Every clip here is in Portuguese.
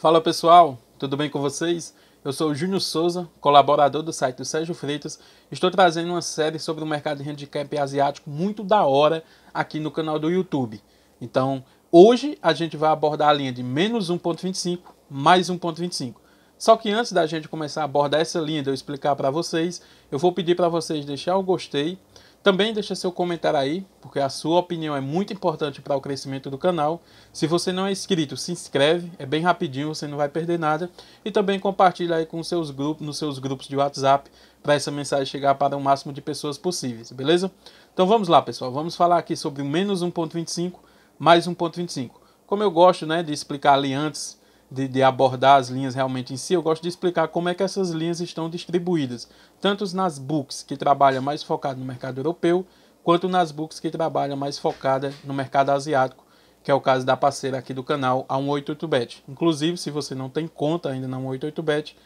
Fala pessoal, tudo bem com vocês? Eu sou o Júnior Souza, colaborador do site do Sérgio Freitas. Estou trazendo uma série sobre o mercado de handicap asiático muito da hora aqui no canal do YouTube. Então, hoje a gente vai abordar a linha de menos 1.25, mais 1.25. Só que antes da gente começar a abordar essa linha, de eu explicar para vocês, eu vou pedir para vocês deixar o gostei, também deixa seu comentário aí, porque a sua opinião é muito importante para o crescimento do canal. Se você não é inscrito, se inscreve, é bem rapidinho, você não vai perder nada. E também compartilha aí com seus grupos, nos seus grupos de WhatsApp, para essa mensagem chegar para o máximo de pessoas possíveis, beleza? Então vamos lá, pessoal, vamos falar aqui sobre menos 1.25, mais 1.25. Como eu gosto, né, de explicar ali antes de, de, abordar as linhas realmente em si, eu gosto de explicar como é que essas linhas estão distribuídas, tanto nas books que trabalha mais focado no mercado europeu, quanto nas books que trabalha mais focada no mercado asiático, que é o caso da parceira aqui do canal, a 188bet. Inclusive, se você não tem conta ainda na 188bet,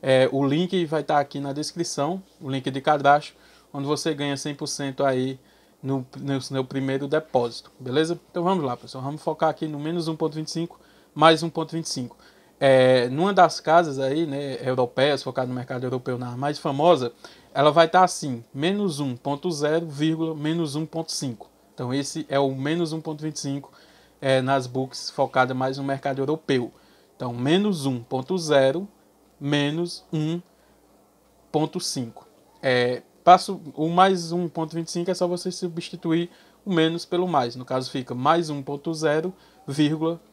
é, o link vai estar tá aqui na descrição, o link de cadastro, onde você ganha 100% aí no, no, no primeiro depósito, beleza? Então vamos lá, pessoal, vamos focar aqui no menos 1.25%, mais 1,25. É, numa das casas aí, né, europeias, focada no mercado europeu, na mais famosa, ela vai estar tá assim, menos 1.0, menos 1.5. Então esse é o menos 1.25 é, nas books focada mais no mercado europeu. Então, menos 1.0, menos 1.5. É, passo, o mais 1.25 é só você substituir o menos pelo mais. No caso, fica mais 1.0,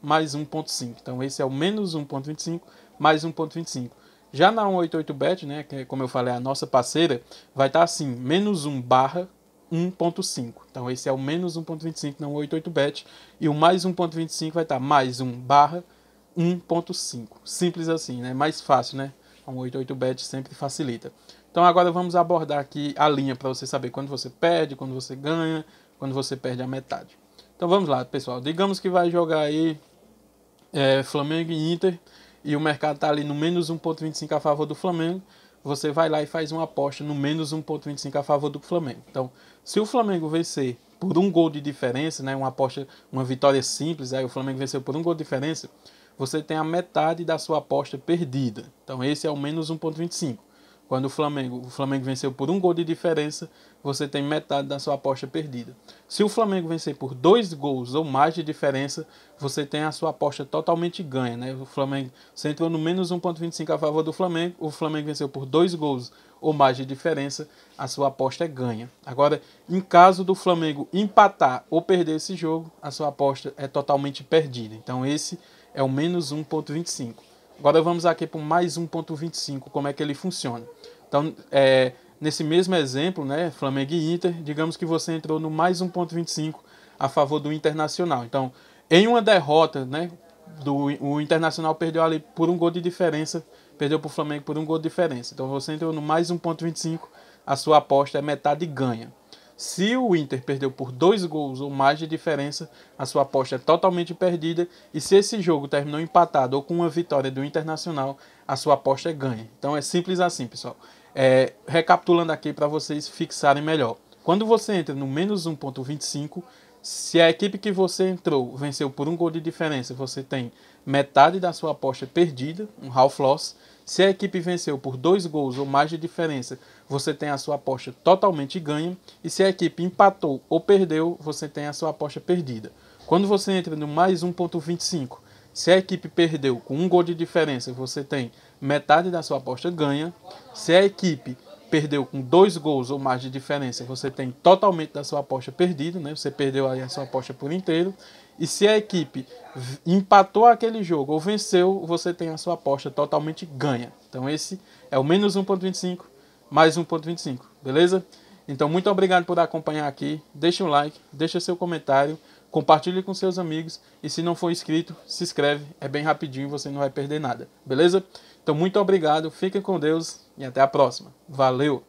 mais 1.5. Então, esse é o menos 1.25, mais 1.25. Já na 188bet, né, que é, como eu falei, a nossa parceira, vai estar tá assim, menos 1 barra 1.5. Então, esse é o menos 1.25 na 188bet. E o mais 1.25 vai estar tá mais 1 barra 1.5. Simples assim, né? Mais fácil, né? A 188bet sempre facilita. Então agora vamos abordar aqui a linha para você saber quando você perde, quando você ganha, quando você perde a metade. Então vamos lá, pessoal. Digamos que vai jogar aí é, Flamengo e Inter e o mercado está ali no menos 1,25 a favor do Flamengo. Você vai lá e faz uma aposta no menos 1,25 a favor do Flamengo. Então, se o Flamengo vencer por um gol de diferença, né, uma aposta, uma vitória simples, aí o Flamengo venceu por um gol de diferença, você tem a metade da sua aposta perdida. Então, esse é o menos 1,25. Quando o Flamengo, o Flamengo venceu por um gol de diferença, você tem metade da sua aposta perdida. Se o Flamengo vencer por dois gols ou mais de diferença, você tem a sua aposta totalmente ganha, né? O Flamengo, você entrou no menos 1.25 a favor do Flamengo, o Flamengo venceu por dois gols ou mais de diferença, a sua aposta é ganha. Agora, em caso do Flamengo empatar ou perder esse jogo, a sua aposta é totalmente perdida. Então esse é o menos 1.25. Agora vamos aqui para mais 1.25, como é que ele funciona. Então, é, nesse mesmo exemplo, né, Flamengo e Inter, digamos que você entrou no mais 1.25 a favor do Internacional. Então, em uma derrota, né, do, o Internacional perdeu ali por um gol de diferença, perdeu para o Flamengo por um gol de diferença. Então, você entrou no mais 1.25, a sua aposta é metade ganha. Se o Inter perdeu por dois gols ou mais de diferença, a sua aposta é totalmente perdida. E se esse jogo terminou empatado ou com uma vitória do Internacional, a sua aposta é ganha. Então é simples assim, pessoal. É, recapitulando aqui para vocês fixarem melhor. Quando você entra no menos 1,25, se a equipe que você entrou venceu por um gol de diferença, você tem metade da sua aposta perdida, um half loss. Se a equipe venceu por dois gols ou mais de diferença, você tem a sua aposta totalmente ganha. E se a equipe empatou ou perdeu, você tem a sua aposta perdida. Quando você entra no mais 1,25, se a equipe perdeu com um gol de diferença, você tem metade da sua aposta ganha. Se a equipe perdeu com dois gols ou mais de diferença, você tem totalmente da sua aposta perdida, né? Você perdeu aí a sua aposta por inteiro. E se a equipe empatou aquele jogo ou venceu, você tem a sua aposta totalmente ganha. Então esse é o menos 1.25 mais 1.25, beleza? Então muito obrigado por acompanhar aqui. Deixa um like, deixa seu comentário compartilhe com seus amigos e se não for inscrito, se inscreve, é bem rapidinho e você não vai perder nada, beleza? Então muito obrigado, fiquem com Deus e até a próxima. Valeu!